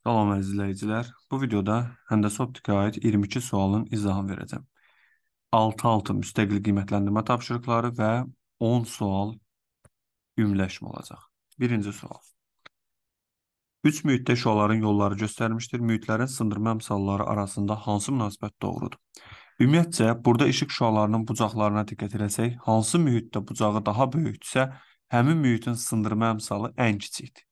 Salam əziz izləyicilər. Bu videoda həndəsə optikaya aid 22 sualın izahını verəcəm. 6-6 müstəqil qiymətləndirmə tapşırıqları və 10 sual ümləşmə olacaq. Birinci sual. Üç mühitdə şüaların yolları göstərmişdir. Mühitlərin sındırma əmsalları arasında hansı münasibət doğrudur? Ümumiyyətcə, burada işıq şüalarının bucaqlarına diqqət eləsək, hansı mühitdə bucağı daha böyükdürsə, həmin mühitin sındırma əmsalı ən kiçikdir.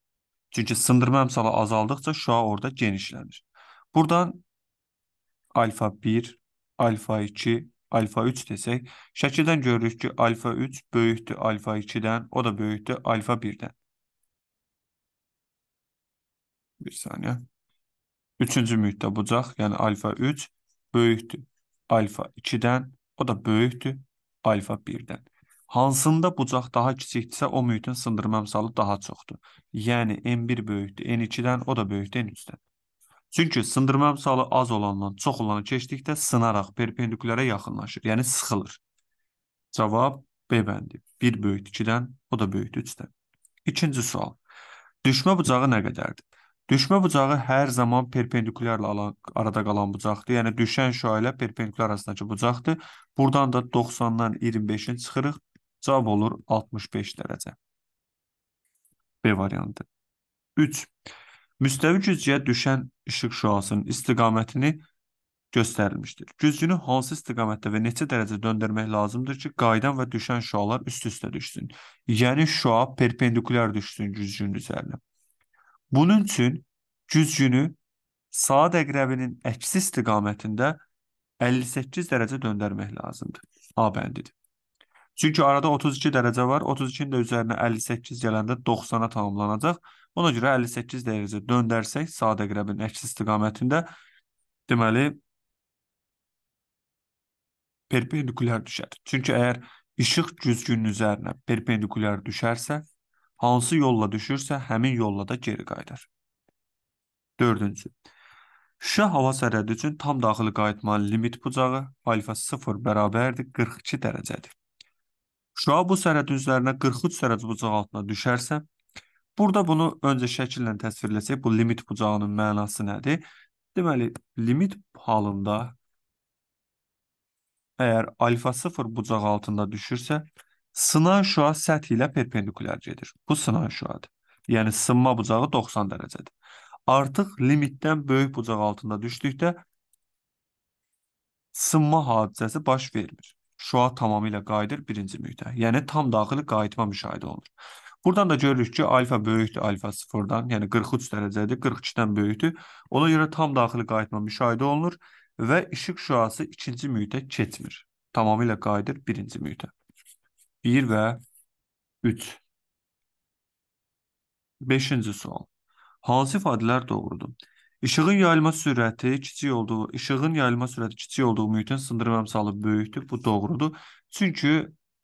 Çünki sındırma əmsalı azaldıqca şüa orada genişlənir. Buradan alfa 1, alfa 2, alfa 3 desək, şəkildən görürük ki, alfa 3 böyükdür alfa 2-dən, o da böyükdür alfa 1-dən. Bir saniyə. Üçüncü mühitdə bucaq, yəni alfa 3 böyükdür alfa 2-dən, o da böyükdür alfa 1-dən. Hansında bucaq daha kiçikdirsə, o mühitin sındırma əmsalı daha çoxdur. Yəni N1 böyükdür N2-dən, o da böyükdür N3-dən. Çünki sındırma əmsalı az olandan çox olanı keçdikdə sınaraq perpendikulyara yaxınlaşır, yəni sıxılır. Cavab B bəndi. 1 böyükdür 2-dən, o da böyükdür 3-dən. İkinci sual. Düşmə bucağı nə qədərdir? Düşmə bucağı hər zaman perpendikulyarla arada qalan bucaqdır. Yəni düşən şüa ilə perpendikulyar arasındakı bucaqdır. Buradan da 90-dan 25-in çıxırıq. Cavab olur 65 dərəcə. B variantı. 3. Müstəvi güzgüyə düşən işıq şüasının istiqamətini göstərilmişdir. Güzgünü hansı istiqamətdə və neçə dərəcə döndərmək lazımdır ki, qaydan və düşən şüalar üst-üstə düşsün. Yəni şüa perpendikulyar düşsün güzgünün üzərinə. Bunun üçün güzgünü saat əqrəbinin əksi istiqamətində 58 dərəcə döndərmək lazımdır. A bəndidir. Çünki arada 32 dərəcə var. 32-nin də üzərinə 58 gələndə 90-a tamamlanacaq. Ona görə 58 dərəcə döndərsək sadə əqrəbin əks istiqamətində deməli perpendikulyar düşər. Çünki əgər işıq güzgünün üzərinə perpendikulyar düşərsə, hansı yolla düşürsə, həmin yolla da geri qayıdır. 4-cü. Şüşə hava sərhədi üçün tam daxili qayıtmanın limit bucağı alfa 0 bərabərdir 42 dərəcədir. Şüa bu sərhəd üzərinə 43 dərəcə bucaq altına düşərsə, burada bunu öncə şəkillə təsvirləsək, bu limit bucağının mənası nədir? Deməli, limit halında əgər alfa 0 bucaq altında düşürsə, sınan şüa səthi ilə perpendikulyar gedir. Bu sınan şüadır. Yəni sınma bucağı 90 dərəcədir. Artıq limitdən böyük bucaq altında düşdükdə sınma hadisəsi baş vermir şua tamamilə qayıdır birinci mühitə. Yəni tam daxili qayıtma müşahidə olunur. Buradan da görürük ki, alfa böyükdür alfa 0-dan, yəni 43 dərəcədir, 42-dən böyükdür. Ona görə tam daxili qayıtma müşahidə olunur və işıq şüası ikinci mühitə keçmir. Tamamilə qayıdır birinci mühitə. 1 və 3. 5-ci sual. Hansı ifadələr doğrudur? İşığın yayılma sürəti kiçik olduğu, işığın yayılma sürəti kiçik olduğu mühitin sındırma əmsalı böyükdür. Bu doğrudur. Çünki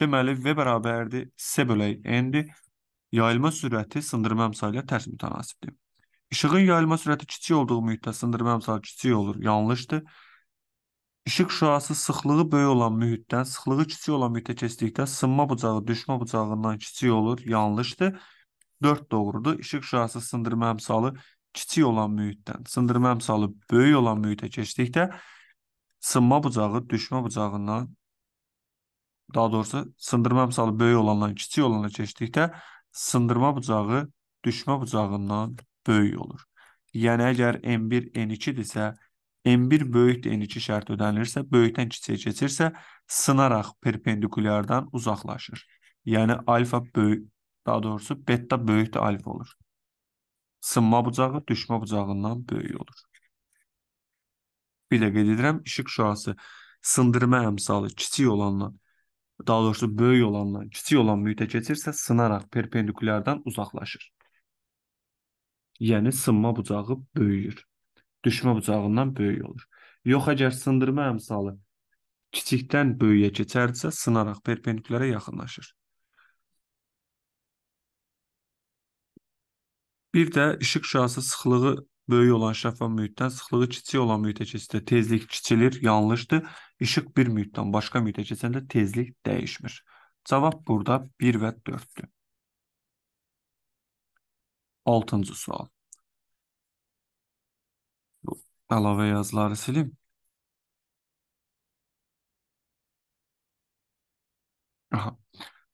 deməli v bərabərdir c bölək n-dir. Yayılma sürəti sındırma əmsalı ilə tərs mütənasibdir. İşığın yayılma sürəti kiçik olduğu mühitdə sındırma əmsalı kiçik olur. Yanlışdır. İşıq şüası sıxlığı böyük olan mühitdən sıxlığı kiçik olan mühitə keçdikdə sınma bucağı düşmə bucağından kiçik olur. Yanlışdır. 4 doğrudur. İşıq şüası sındırma əmsalı kiçik kiçik olan mühitdən sındırma əmsalı böyük olan mühitə keçdikdə sınma bucağı düşmə bucağından daha doğrusu sındırma əmsalı böyük olandan kiçik olana keçdikdə sındırma bucağı düşmə bucağından böyük olur. Yəni əgər M1 N2-dirsə, M1 böyükdür N2 şərti ödənilirsə, böyükdən kiçiyə keçirsə, sınaraq perpendikulyardan uzaqlaşır. Yəni alfa böyük, daha doğrusu beta böyükdür alfa olur. Sınma bucağı düşmə bucağından böyük olur. Bir də qeyd edirəm, işıq şüası sındırma əmsalı kiçik olandan, daha doğrusu böyük olandan kiçik olan mühitə keçirsə, sınaraq perpendikulyardan uzaqlaşır. Yəni sınma bucağı böyüyür. Düşmə bucağından böyük olur. Yox əgər sındırma əmsalı kiçikdən böyüyə keçərsə, sınaraq perpendikulyara yaxınlaşır. Bir də işıq şüası sıxlığı böyük olan şəffaf mühitdən sıxlığı kiçik olan mühitə keçidə tezlik kiçilir, yanlışdır. İşıq bir mühitdən başqa mühitə keçəndə tezlik dəyişmir. Cavab burada 1 və 4-dür. 6-cı sual. Əlavə yazıları silim. Aha.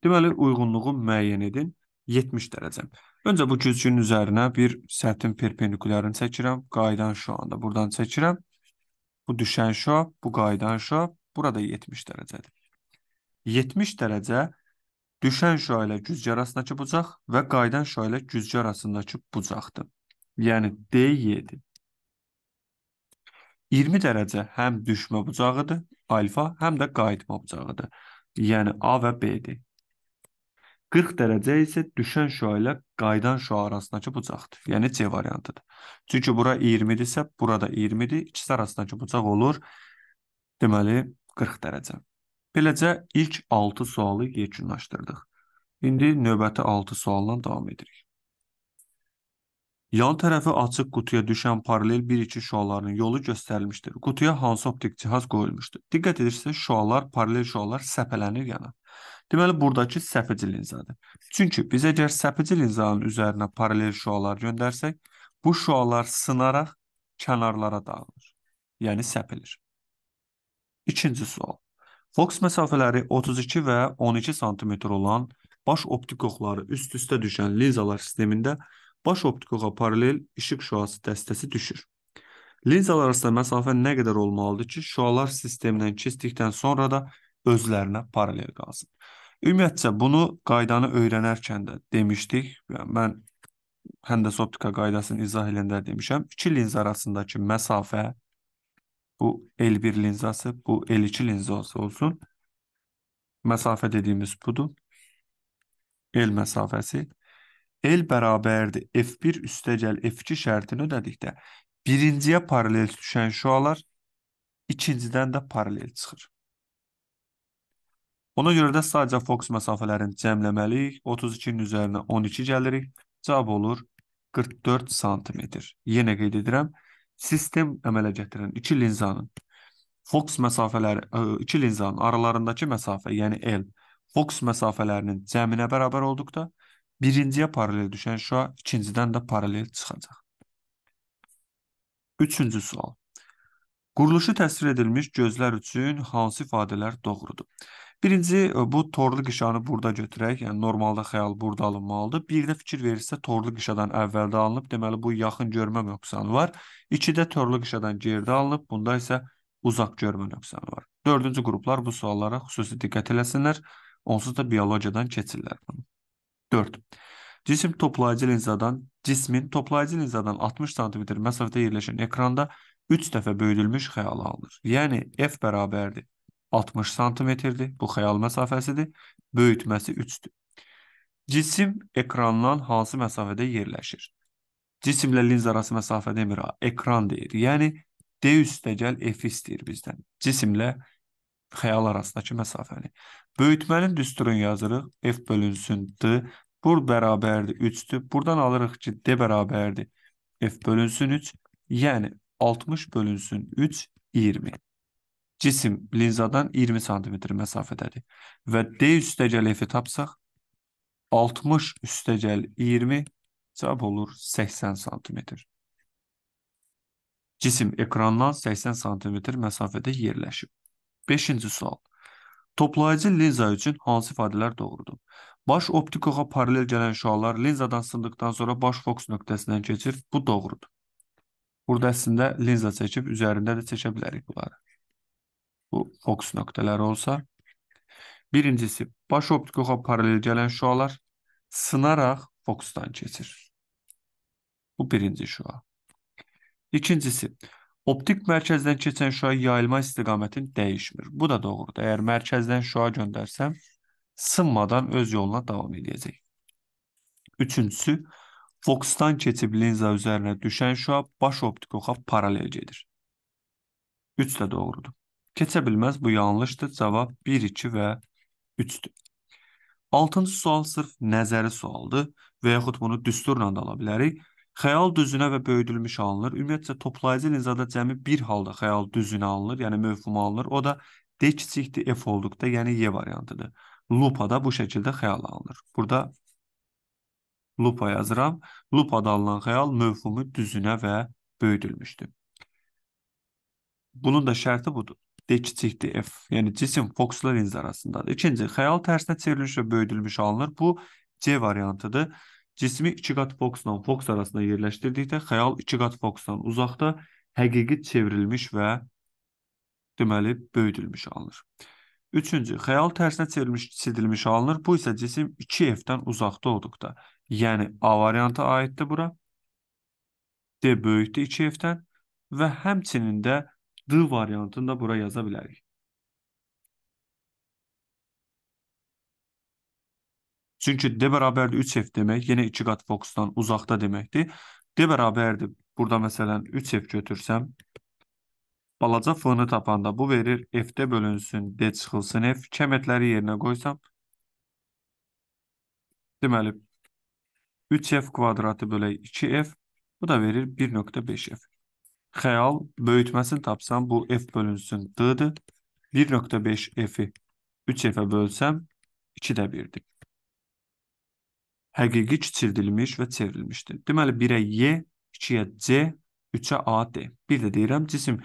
Deməli, uyğunluğu müəyyən edin. 70 dərəcəm. Öncə bu güzgünün üzərinə bir sətin perpendikulyarını çəkirəm. Qaydan şu anda buradan çəkirəm. Bu düşən şa, bu qaydan şa, burada 70 dərəcədir. 70 dərəcə düşən şa ilə güzgü arasındakı bucaq və qaydan şa ilə güzgü arasındakı bucaqdır. Yəni D7. 20 dərəcə həm düşmə bucağıdır, alfa, həm də qayıtma bucağıdır. Yəni A və B-dir. 40 dərəcə isə düşən şüa ilə qayıdan şüa arasındakı bucaqdır. Yəni C variantıdır. Çünki bura 20-dirsə, burada 20-dir. İkisi arasındakı bucaq olur. Deməli 40 dərəcə. Beləcə ilk 6 sualı yekunlaşdırdıq. İndi növbəti 6 sualla davam edirik. Yan tərəfi açıq qutuya düşən paralel 1-2 şüalarının yolu göstərilmişdir. Qutuya hansı optik cihaz qoyulmuşdur? Diqqət edirsinizsə, şüalar, paralel şüalar səpələnir yana. Deməli, buradakı səpici linzadır. Çünki biz əgər səpici linzanın üzərinə paralel şüalar göndərsək, bu şüalar sınaraq kənarlara dağılır, yəni səpilir. İkinci sual. Fokus məsafələri 32 və 12 sm olan baş optik oxları üst-üstə düşən linzalar sistemində baş optikora paralel işıq şüası dəstəsi düşür. Linzalar arasında məsafə nə qədər olmalıdır ki, şüalar sistemdən keçdikdən sonra da özlərinə paralel qalsın. Ümumiyyətcə bunu qaydanı öyrənərkən də demişdik. Yəni mən həndəs optika qaydasını izah edəndə demişəm. İki linz arasındakı məsafə bu L1 linzası, bu L2 linzası olsun. Məsafə dediyimiz budur. L məsafəsi L bərabərdir F1 üstəgəl F2 şərtini ödədikdə birinciyə paralel düşən şüalar ikincidən də paralel çıxır. Ona görə də sadəcə fokus məsafələrini cəmləməliyik. 32-nin üzərinə 12 gəlirik. Cavab olur 44 sm. Yenə qeyd edirəm, sistem əmələ gətirən iki linzanın fokus məsafələri iki linzanın aralarındakı məsafə, yəni L fokus məsafələrinin cəminə bərabər olduqda Birinciyə paralel düşən şüa ikincidən də paralel çıxacaq. Üçüncü sual. Quruluşu təsvir edilmiş gözlər üçün hansı ifadələr doğrudur? Birinci e, bu torlu qişanı burada götürək, yəni normalda xəyal burada alınmalıdır. Bir də fikir verirsə torlu qişadan əvvəldə alınıb, deməli bu yaxın görmə nöqsanı var. 2-də torlu qişadan geridə alınıb, bunda isə uzaq görmə nöqsanı var. Dördüncü qruplar bu suallara xüsusi diqqət eləsinlər, onsuz da biologiyadan keçirlər bunu. 4. Cisim toplayıcı linzadan, cismin toplayıcı linzadan 60 cm məsafədə yerləşən ekranda 3 dəfə böyüdülmüş xəyalı alır. Yəni f bərabərdir 60 cm-dir. Bu xəyal məsafəsidir. Böyütməsi 3-dür. Cisim ekrandan hansı məsafədə yerləşir? Cisimlə linz arası məsafə demir, ekran deyir. Yəni D üstəgəl F istəyir bizdən. Cisimlə xəyal arasındakı məsafəni. Yəni. Böyütmənin düsturunu yazırıq. F bölünsün D. Bur bərabərdir 3-dür. Buradan alırıq ki, D bərabərdir. F bölünsün 3. Yəni 60 bölünsün 3, 20. Cisim linzadan 20 sm məsafədədir. Və D üstəgəl F-i tapsaq, 60 üstəgəl 20 cavab olur 80 sm. Cisim ekrandan 80 sm məsafədə yerləşib. Beşinci sual. Toplayıcı linza üçün hansı ifadələr doğrudur? Baş optikoxa paralel gələn şüalar linzadan sındıqdan sonra baş fokus nöqtəsindən keçir. Bu doğrudur. Burada əslində linza çəkib, üzərində də çəkə bilərik bunları. Bu fokus nöqtələri olsa. Birincisi, baş optikoxa paralel gələn şüalar sınaraq fokusdan keçir. Bu birinci şüa. İkincisi, Optik mərkəzdən keçən şüa yayılma istiqaməti dəyişmir. Bu da doğrudur. Əgər mərkəzdən şüa göndərsəm, sınmadan öz yoluna davam edəcək. Üçüncüsü, fokusdan keçib linza üzərinə düşən şüa baş optik oxa paralel gedir. 3 də doğrudur. Keçə bilməz bu yanlışdır. Cavab 1, 2 və 3-dür. Altıncı sual sırf nəzəri sualdır və yaxud bunu düsturla da ala bilərik. Xəyal düzünə və böyüdülmüş alınır. Ümumiyyətcə toplayıcı linzada cəmi bir halda xəyal düzünə alınır, yəni mövhum alınır. O da D kiçikdir F olduqda, yəni Y variantıdır. Lupa da bu şəkildə xəyal alınır. Burada lupa yazıram. Lupada alınan xəyal mövhumu düzünə və böyüdülmüşdür. Bunun da şərti budur. D kiçikdir F, yəni cisim fokusla linz arasındadır. İkinci, xəyal tərsinə çevrilmiş və böyüdülmüş alınır. Bu C variantıdır. Cismi iki qat fokusla fokus arasında yerləşdirdikdə xəyal iki qat fokusdan uzaqda, həqiqi çevrilmiş və deməli böyüdülmüş alınır. Üçüncü, xəyal tərsinə çevrilmiş, çidilmiş alınır. Bu isə cisim 2F-dən uzaqda olduqda. Yəni A variantı aiddir bura. D böyükdür 2F-dən və həmçinin də D variantını da bura yaza bilərik. Çünki D bərabərdir 3F demək, yenə 2 qat fokusdan uzaqda deməkdir. D bərabərdir, burada məsələn 3F götürsəm, balaca F-ni tapanda bu verir, F-də bölünsün, D çıxılsın F, kəmətləri yerinə qoysam, deməli 3F kvadratı bölək 2F, bu da verir 1.5F. Xəyal böyütməsini tapsam, bu F bölünsün D-dir, 1.5F-i 3F-ə bölsəm, 2 də 1-dir həqiqi kiçildilmiş və çevrilmişdir. Deməli 1-ə Y, 2-yə C, 3-ə AD. Bir də deyirəm, cisim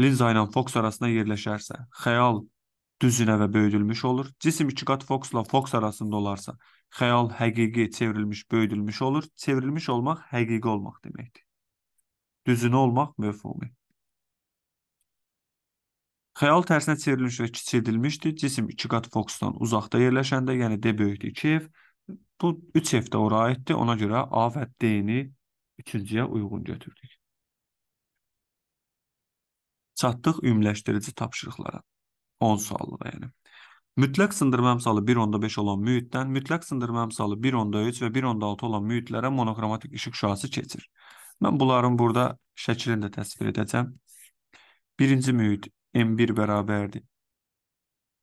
linza ilə fokus arasında yerləşərsə, xəyal düzünə və böyüdülmüş olur. Cisim iki qat fokusla fokus arasında olarsa, xəyal həqiqi çevrilmiş, böyüdülmüş olur. Çevrilmiş olmaq həqiqi olmaq deməkdir. Düzünə olmaq mövhumi. Xəyal tərsinə çevrilmiş və kiçildilmişdir. Cisim iki qat fokusdan uzaqda yerləşəndə, yəni D böyükdür 2F, Bu 3 f də ora aiddir. Ona görə A və D-ni üçüncüyə uyğun götürdük. Çatdıq ümləşdirici tapşırıqlara. 10 suallığa yəni. Mütləq sındırma əmsalı 1.5 olan mühitdən mütləq sındırma əmsalı 1.3 və 1.6 olan mühitlərə monoxromatik işıq şüası keçir. Mən bunların burada şəklini də təsvir edəcəm. Birinci mühit M1 bərabərdir.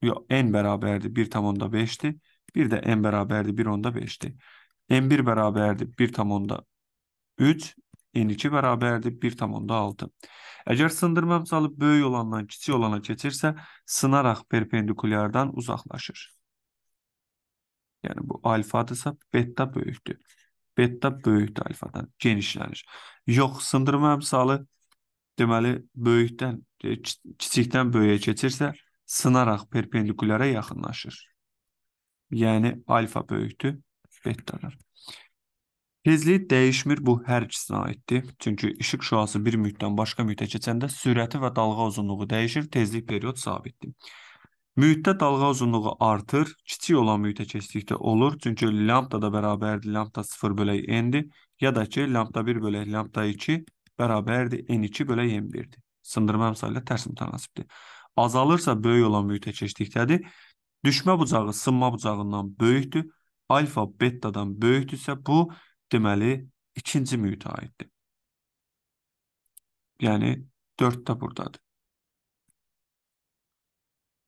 Yox, N bərabərdir 1.5-dir. Bir də n bərabərdir 1 onda 5-dir. n1 bərabərdir 1 tam onda 3, n2 bərabərdir 1 tam onda 6. Əgər sındırma misalı böyük olandan kiçik olana keçirsə, sınaraq perpendikulyardan uzaqlaşır. Yəni bu alfadırsa beta böyükdür. Beta böyükdür alfadan, genişlənir. Yox, sındırma əmsalı deməli böyükdən kiçikdən e, böyüyə keçirsə, sınaraq perpendikulyara yaxınlaşır yəni alfa böyükdür betadır. Tezlik dəyişmir, bu hər ikisinə aiddir. Çünki işıq şüası bir mühitdən başqa mühitə keçəndə sürəti və dalğa uzunluğu dəyişir, tezlik period sabitdir. Mühitdə dalğa uzunluğu artır, kiçik olan mühitə keçdikdə olur. Çünki lambda da bərabərdir, lambda 0 bölək n-dir. Ya da ki, lambda 1 bölək lambda 2 bərabərdir, n2 bölək n1-dir. Sındırma əmsalı ilə tərs mütənasibdir. Azalırsa böyük olan mühitə keçdikdədir. Düşmə bucağı sınma bucağından böyükdür. Alfa betadan böyükdürsə bu deməli ikinci mühitə aiddir. Yəni 4 də burdadır.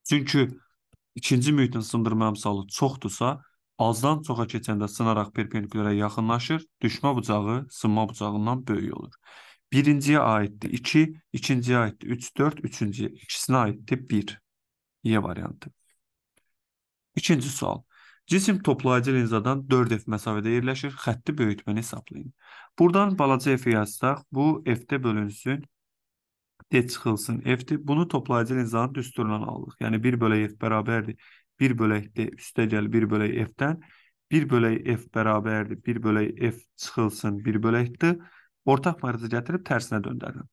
Çünki ikinci mühitin sındırma əmsalı çoxdursa, azdan çoxa keçəndə sınaraq perpendikulyara yaxınlaşır, düşmə bucağı sınma bucağından böyük olur. Birinciyə aiddir 2, iki, ikinciyə aiddir 3, 4, üç, dörd, üçüncüyə, ikisinə aiddir 1. Y variantı. İkinci sual. Cisim toplayıcı linzadan 4F məsafədə yerləşir. Xətti böyütməni hesablayın. Buradan balaca F-i yazsaq, bu F-də bölünsün. D çıxılsın F-dir. Bunu toplayıcı linzanın düsturundan aldıq. Yəni 1 bölək F bərabərdir. 1 bölək D üstə gəl 1 bölək F-dən. 1 bölək F bərabərdir. 1 bölək F çıxılsın 1 böləkdir. Ortaq mərcə gətirib tərsinə döndərirəm.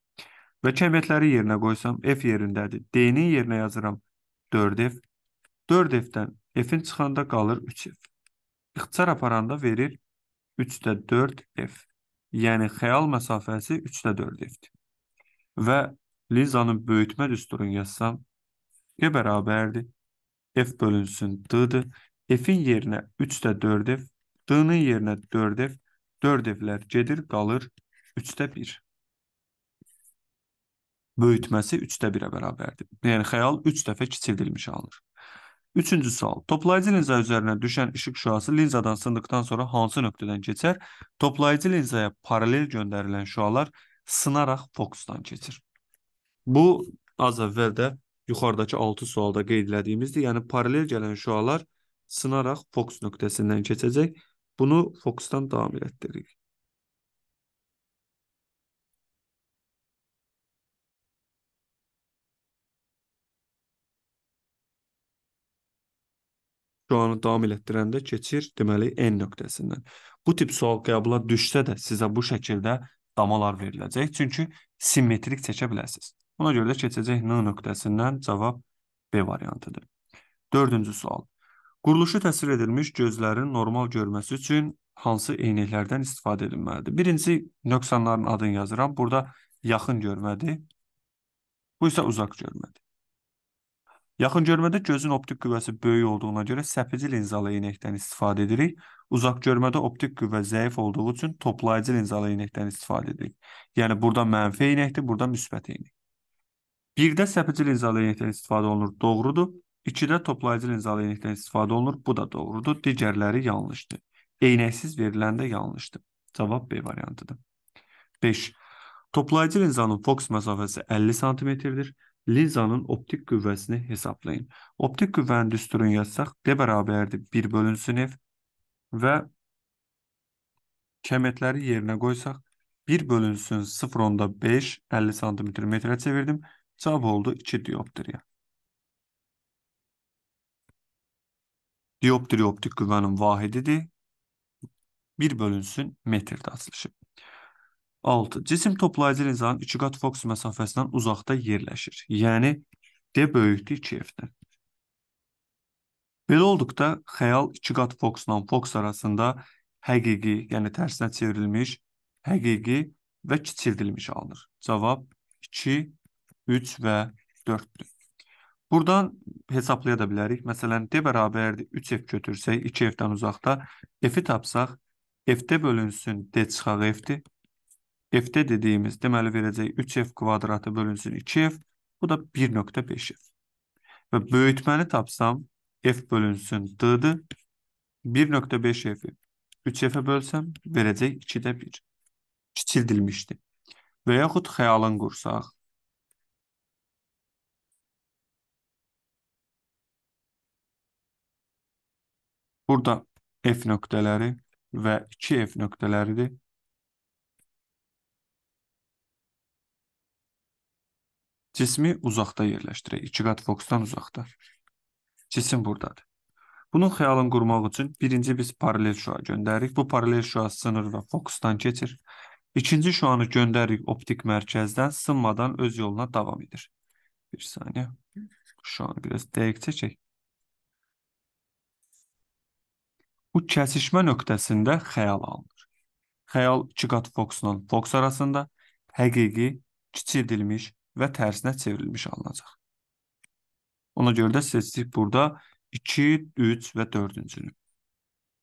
Və kəmiyyətləri yerinə qoysam F yerindədir. D-nin yerinə yazıram 4F. 4F-dən F-in çıxanda qalır 3F. İxtisar aparanda verir 3-də 4F. Yəni xəyal məsafəsi 3-də 4F-dir. Və Lizanın böyütmə düsturunu yazsam, F bərabərdir. F bölünsün D-dir. F-in yerinə 3-də 4F, D-nin yerinə 4F, 4F-lər gedir, qalır 3-də 1 böyütməsi 3-də 1-ə bərabərdir. Yəni xəyal 3 dəfə kiçildilmiş alınır. Üçüncü sual. Toplayıcı linza üzərinə düşən işıq şüası linzadan sındıqdan sonra hansı nöqtədən keçər? Toplayıcı linzaya paralel göndərilən şüalar sınaraq fokusdan keçir. Bu az əvvəl də yuxarıdakı 6 sualda qeyd elədiyimizdir. Yəni paralel gələn şüalar sınaraq fokus nöqtəsindən keçəcək. Bunu fokusdan davam elətdiririk. şüanı davam elətdirəndə keçir deməli n nöqtəsindən. Bu tip sual qəbula düşsə də sizə bu şəkildə damalar veriləcək. Çünki simmetrik çəkə bilərsiniz. Ona görə də keçəcək n nöqtəsindən cavab B variantıdır. Dördüncü sual. Quruluşu təsir edilmiş gözlərin normal görməsi üçün hansı eynəklərdən istifadə edilməlidir? Birinci nöqsanların adını yazıram. Burada yaxın görmədir. Bu isə uzaq görmədir. Yaxıngörmədə gözün optik qüvvəsi böyük olduğuna görə səpici linzalı eynəkdən istifadə edirik. Uzaqgörmədə optik qüvvə zəif olduğu üçün toplayıcı linzalı eynəkdən istifadə edirik. Yəni burada mənfi eynəkdir, burada müsbət eynək. 1-də səpici linzalı eynəkdən istifadə olunur, doğrudur. 2-də toplayıcı linzalı eynəkdən istifadə olunur, bu da doğrudur. Digərləri yanlışdır. Eynəksiz veriləndə yanlışdır. Cavab B variantıdır. 5. Toplayıcı linzanın fokus məsafəsi 50 sm-dir. Liza'nın optik kuvvesini hesaplayın. Optik kuvvənin düsturunu yazsaq, D bərabərdir 1 bölünsün F və kəmətləri yerinə qoysaq, 1 bölünsün 0.5 50 cm metrə çevirdim. Cavab oldu 2 dioptriya. Dioptri optik qüvvənin vahididir. 1 bölünsün metrdə açılışı. 6. Cisim toplayıcı linzanın ikiqat fokus məsafəsindən uzaqda yerləşir. Yəni D böyükdür 2F-dən. Belə olduqda xəyal ikiqat fokusla fokus arasında həqiqi, yəni tərsinə çevrilmiş, həqiqi və kiçildilmiş alınır. Cavab 2, 3 və 4-dür. Buradan hesablaya da bilərik. Məsələn, D bərabərdir 3F götürsək, 2F-dən uzaqda F-i tapsaq, FD bölünsün D çıxağı F-dir f-də dediyimiz deməli verəcək 3f kvadratı bölünsün 2f, bu da 1.5f. Və böyütməni tapsam f bölünsün d-dir, 1.5f-i 3f-ə bölsəm verəcək 2-də 1. Kiçildilmişdi. Və yaxud xəyalın qursaq. Burada f nöqtələri və 2f nöqtələridir. Cismi uzaqda yerləşdirək, 2 qat fokusdan uzaqda. Cisim burdadır. Bunun xəyalını qurmaq üçün birinci biz paralel şua göndəririk. Bu paralel şua sınır və fokusdan keçir. İkinci şuanı göndəririk optik mərkəzdən, sınmadan öz yoluna davam edir. Bir saniyə. Şuanı biraz dəqiq çəkək. Bu kəsişmə nöqtəsində xəyal alınır. Xəyal iki qat fokusla fokus arasında həqiqi, kiçildilmiş və tərsinə çevrilmiş alınacaq. Ona görə də seçdik burada 2, 3 və 4-cünü.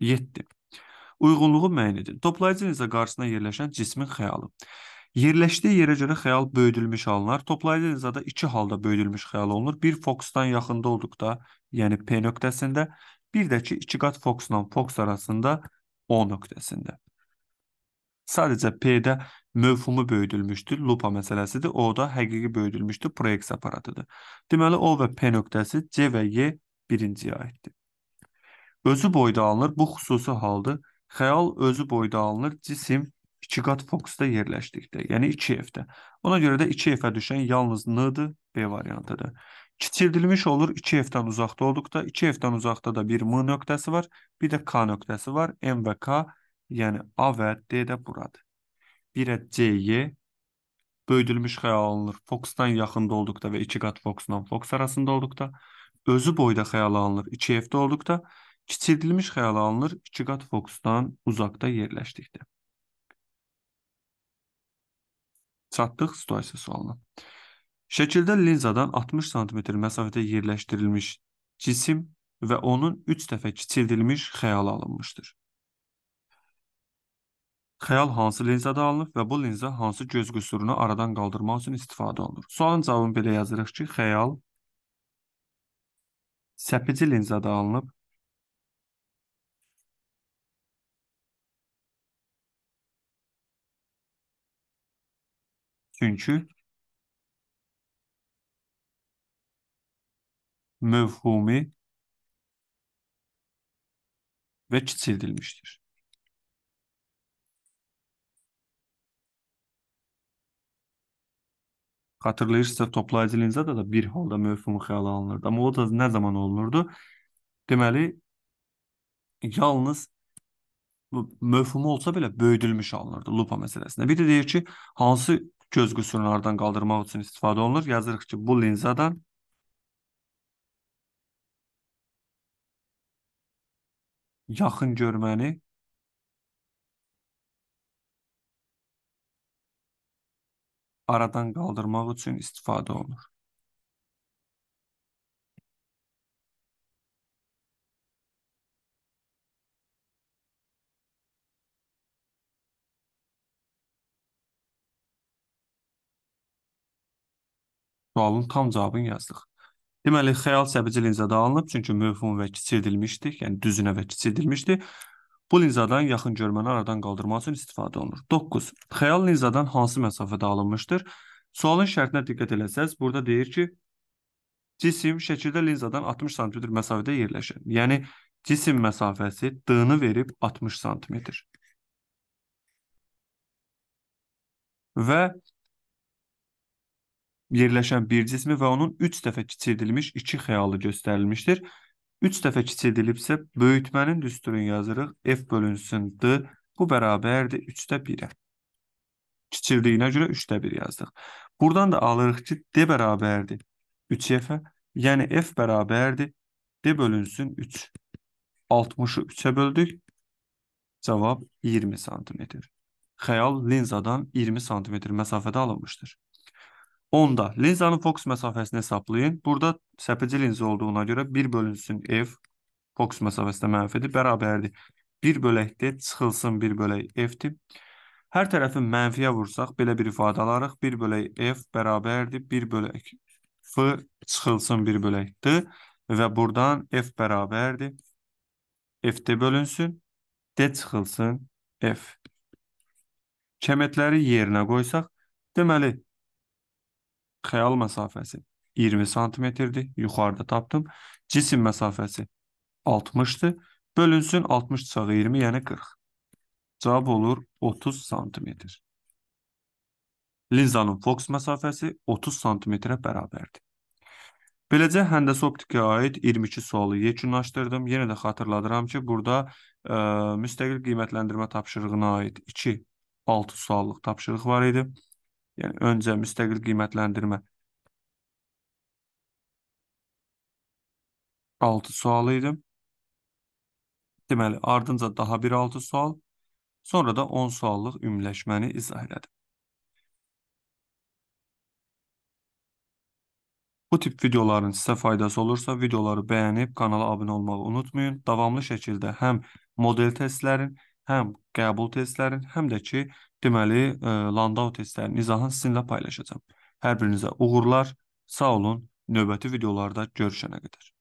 7. Uyğunluğu müəyyən edin. Toplayıcının isə qarşısına yerləşən cismin xəyalı. Yerləşdiyi yerə görə xəyal böyüdülmüş alınar. Toplayıcı nizada iki halda böyüdülmüş xəyal olunur. Bir fokusdan yaxında olduqda, yəni P nöqtəsində, bir də ki, iki qat fokusla fokus arasında O nöqtəsində. Sadəcə P-də mövhumu böyüdülmüşdür, lupa məsələsidir. O-da həqiqi böyüdülmüşdür, proyeks aparatıdır. Deməli, O və P nöqtəsi C və Y birinciyə aiddir. Özü boyda alınır, bu xüsusi haldır. Xəyal özü boyda alınır, cisim 2 qat fokusda yerləşdikdə, yəni 2F-də. Ona görə də 2F-ə düşən yalnız N-dır, B variantıdır. Kiçildilmiş olur 2F-dən uzaqda olduqda, 2F-dən uzaqda da bir M nöqtəsi var, bir də K nöqtəsi var, M və K Yəni A və D də buradır. Birə C-yi böyüdülmüş xəyal alınır. Fox-dan yaxında olduqda və 2 qat Fox-dan Fox arasında olduqda, özü boyda xəyal alınır 2F-də olduqda, kiçildilmiş xəyal alınır 2 qat Fox-dan uzaqda yerləşdikdə. Çatdıq situasiya sualına. Şəkildə linzadan 60 sm məsafədə yerləşdirilmiş cisim və onun 3 dəfə kiçildilmiş xəyal alınmışdır. Xəyal hansı linzada alınıb və bu linza hansı göz qüsurunu aradan qaldırmaq üçün istifadə olunur? Sualın cavabını belə yazırıq ki, xəyal səpici linzada alınıb. Çünki mövhumi və kiçildilmişdir. Xatırlayırsınızsa toplayıcı linzada da bir halda mövhumu xəyala alınırdı. Amma o da nə zaman olunurdu? Deməli, yalnız mövhumu olsa belə böyüdülmüş alınırdı lupa məsələsində. Bir də deyir ki, hansı göz qüsurlardan qaldırmaq üçün istifadə olunur? Yazırıq ki, bu linzadan yaxın görməni aradan qaldırmaq üçün istifadə olunur. Sualın tam cavabını yazdıq. Deməli, xəyal səbici linzədə alınıb, çünki mövhum və kiçildilmişdi, yəni düzünə və kiçildilmişdi. Bu linzadan yaxın görməni aradan qaldırmaq üçün istifadə olunur. 9. Xəyal linzadan hansı məsafədə alınmışdır? Sualın şərtinə diqqət eləsəz, burada deyir ki, cisim şəkildə linzadan 60 sm məsafədə yerləşir. Yəni cisim məsafəsi D-ni verib 60 sm. Və yerləşən bir cismi və onun 3 dəfə kiçildilmiş 2 xəyalı göstərilmişdir. 3 dəfə kiçildilibsə, böyütmənin düsturunu yazırıq. F bölünsün D. Bu bərabərdir 3-də 1-ə. Kiçildiyinə görə 3-də 1 yazdıq. Buradan da alırıq ki, D bərabərdir 3F-ə. Yəni F bərabərdir D bölünsün 3. 60-ı 3-ə böldük. Cavab 20 santimetr. Xəyal linzadan 20 santimetr məsafədə alınmışdır. 10-da linzanın fokus məsafəsini hesablayın. Burada səpəci linza olduğuna görə 1 bölünsün F fokus məsafəsi də mənfidir, bərabərdir. 1 böləkdir, çıxılsın 1 bölək F-dir. Hər tərəfi mənfiyə vursaq, belə bir ifadə alarıq. 1 bölək F bərabərdir, 1 bölək F çıxılsın 1 bölək D və buradan F bərabərdir. F-də bölünsün, D çıxılsın F. Kəmətləri yerinə qoysaq, deməli, xəyal məsafəsi 20 santimetrdir. Yuxarıda tapdım. Cisim məsafəsi 60-dır. Bölünsün 60 çısağı 20, yəni 40. Cavab olur 30 santimetr. Linzanın fokus məsafəsi 30 santimetrə bərabərdir. Beləcə həndəsə optikaya aid 22 sualı yekunlaşdırdım. Yenə də xatırladıram ki, burada ə, e, müstəqil qiymətləndirmə tapşırığına aid 2 6 suallıq tapşırıq var idi. Yəni öncə müstəqil qiymətləndirmə. 6 sualı idi. Deməli, ardınca daha bir 6 sual, sonra da 10 suallıq ümumiləşməni izah elədim. Bu tip videoların sizə faydası olursa, videoları bəyənib kanala abunə olmağı unutmayın. Davamlı şəkildə həm model testlərin, həm qəbul testlərin, həm də ki, deməli, ə, e, Landau testlərinin izahını sizinlə paylaşacağam. Hər birinizə uğurlar. Sağ olun. Növbəti videolarda görüşənə qədər.